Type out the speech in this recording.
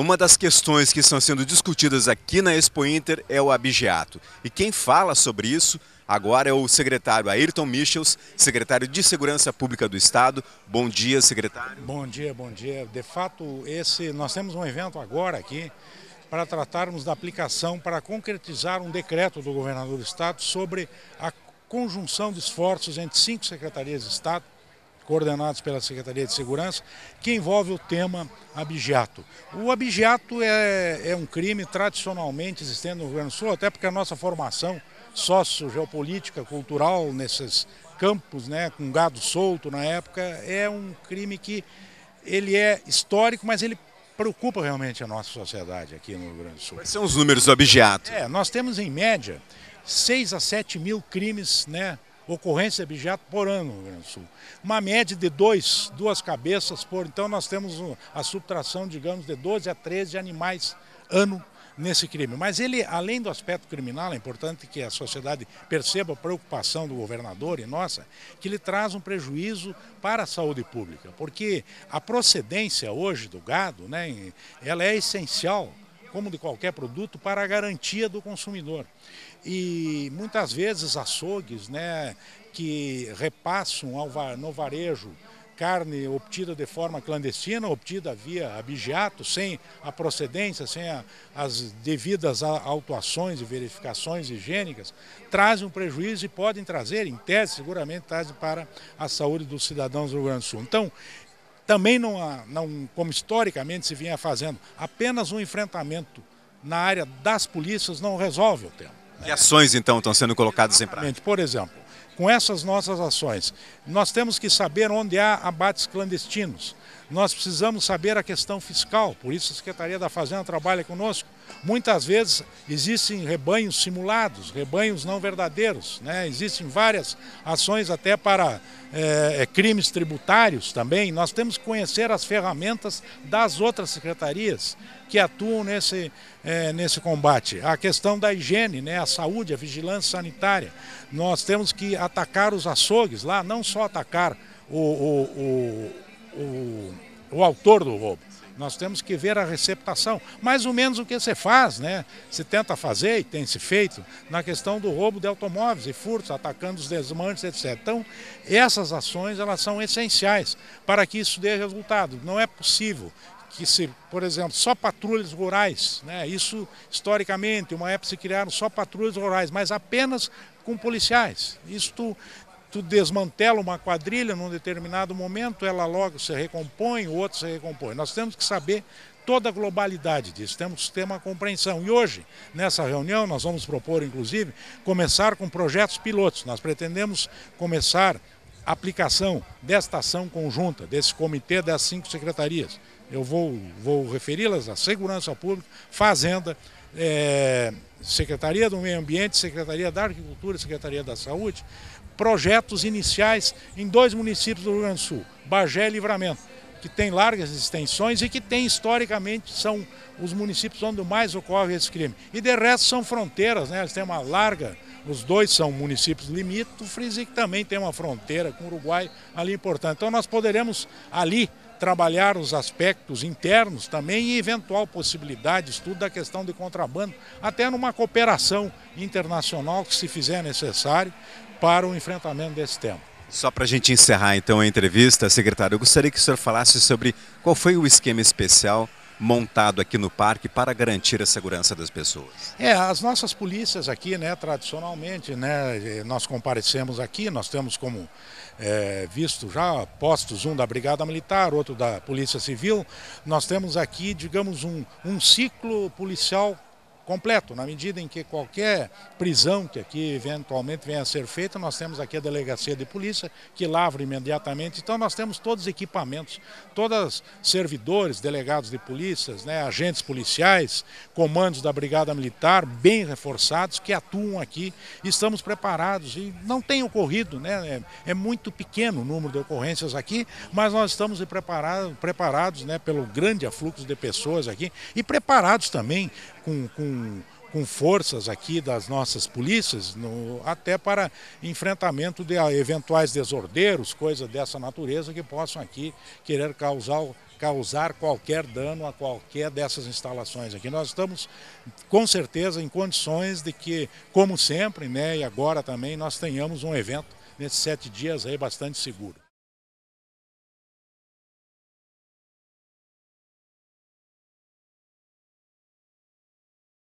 Uma das questões que estão sendo discutidas aqui na Expo Inter é o abigeato. E quem fala sobre isso agora é o secretário Ayrton Michels, secretário de Segurança Pública do Estado. Bom dia, secretário. Bom dia, bom dia. De fato, esse nós temos um evento agora aqui para tratarmos da aplicação, para concretizar um decreto do governador do Estado sobre a conjunção de esforços entre cinco secretarias de Estado coordenados pela Secretaria de Segurança, que envolve o tema abigeato. O abigeato é, é um crime tradicionalmente existente no Rio Grande do Sul, até porque a nossa formação sócio-geopolítica, cultural, nesses campos, né, com gado solto na época, é um crime que ele é histórico, mas ele preocupa realmente a nossa sociedade aqui no Rio Grande do Sul. Quais são os números do abigeato? É, nós temos em média 6 a 7 mil crimes né, ocorrência de objeto por ano no Rio Grande do Sul. Uma média de dois, duas cabeças por, então nós temos a subtração, digamos, de 12 a 13 animais ano nesse crime. Mas ele, além do aspecto criminal, é importante que a sociedade perceba a preocupação do governador e nossa, que ele traz um prejuízo para a saúde pública, porque a procedência hoje do gado, né, ela é essencial como de qualquer produto, para a garantia do consumidor. E muitas vezes açougues né, que repassam ao, no varejo carne obtida de forma clandestina, obtida via abigeato, sem a procedência, sem a, as devidas autuações e verificações higiênicas, trazem um prejuízo e podem trazer, em tese, seguramente trazem para a saúde dos cidadãos do Rio Grande do Sul. Então, também não, há, não, como historicamente se vinha fazendo, apenas um enfrentamento na área das polícias não resolve o tema. Né? ações então estão sendo colocadas em prática? Por exemplo, com essas nossas ações, nós temos que saber onde há abates clandestinos. Nós precisamos saber a questão fiscal, por isso a Secretaria da Fazenda trabalha conosco. Muitas vezes existem rebanhos simulados, rebanhos não verdadeiros, né? existem várias ações até para é, é, crimes tributários também. Nós temos que conhecer as ferramentas das outras secretarias que atuam nesse, é, nesse combate. A questão da higiene, né? a saúde, a vigilância sanitária. Nós temos que atacar os açougues lá, não só atacar o, o, o o, o autor do roubo. Nós temos que ver a receptação, mais ou menos o que você faz, né? Se tenta fazer e tem se feito na questão do roubo de automóveis e furtos, atacando os desmantes, etc. Então, essas ações elas são essenciais para que isso dê resultado. Não é possível que se, por exemplo, só patrulhas rurais, né? Isso historicamente, uma época se criaram só patrulhas rurais, mas apenas com policiais. Isto tu desmantela uma quadrilha num determinado momento, ela logo se recompõe, o outro se recompõe. Nós temos que saber toda a globalidade disso, temos que ter uma compreensão. E hoje, nessa reunião, nós vamos propor, inclusive, começar com projetos pilotos. Nós pretendemos começar a aplicação desta ação conjunta, desse comitê das cinco secretarias. Eu vou, vou referi-las à Segurança Pública, Fazenda, é, Secretaria do Meio Ambiente, Secretaria da Agricultura, Secretaria da Saúde, projetos iniciais em dois municípios do Rio Grande do Sul, Bagé e Livramento, que tem largas extensões e que tem historicamente são os municípios onde mais ocorre esse crime. E de resto são fronteiras, né? Eles têm uma larga, os dois são municípios limítrofes e que também tem uma fronteira com o Uruguai ali importante. Então nós poderemos ali trabalhar os aspectos internos também e eventual possibilidade, estudo da questão de contrabando, até numa cooperação internacional que se fizer necessário para o enfrentamento desse tema. Só para a gente encerrar então a entrevista, secretário, eu gostaria que o senhor falasse sobre qual foi o esquema especial montado aqui no parque para garantir a segurança das pessoas? É, as nossas polícias aqui, né, tradicionalmente, né, eh, nós comparecemos aqui, nós temos como é, visto já postos, um da Brigada Militar, outro da Polícia Civil, nós temos aqui, digamos, um, um ciclo policial completo, na medida em que qualquer prisão que aqui eventualmente venha a ser feita, nós temos aqui a delegacia de polícia que lavra imediatamente. Então nós temos todos os equipamentos, todos servidores, delegados de polícias, né, agentes policiais, comandos da Brigada Militar bem reforçados que atuam aqui. Estamos preparados e não tem ocorrido, né? É, é muito pequeno o número de ocorrências aqui, mas nós estamos preparados, preparados né, pelo grande afluxo de pessoas aqui e preparados também com, com, com forças aqui das nossas polícias, no, até para enfrentamento de eventuais desordeiros, coisas dessa natureza que possam aqui querer causar causar qualquer dano a qualquer dessas instalações aqui. Nós estamos com certeza em condições de que, como sempre, né, e agora também, nós tenhamos um evento nesses sete dias aí bastante seguro.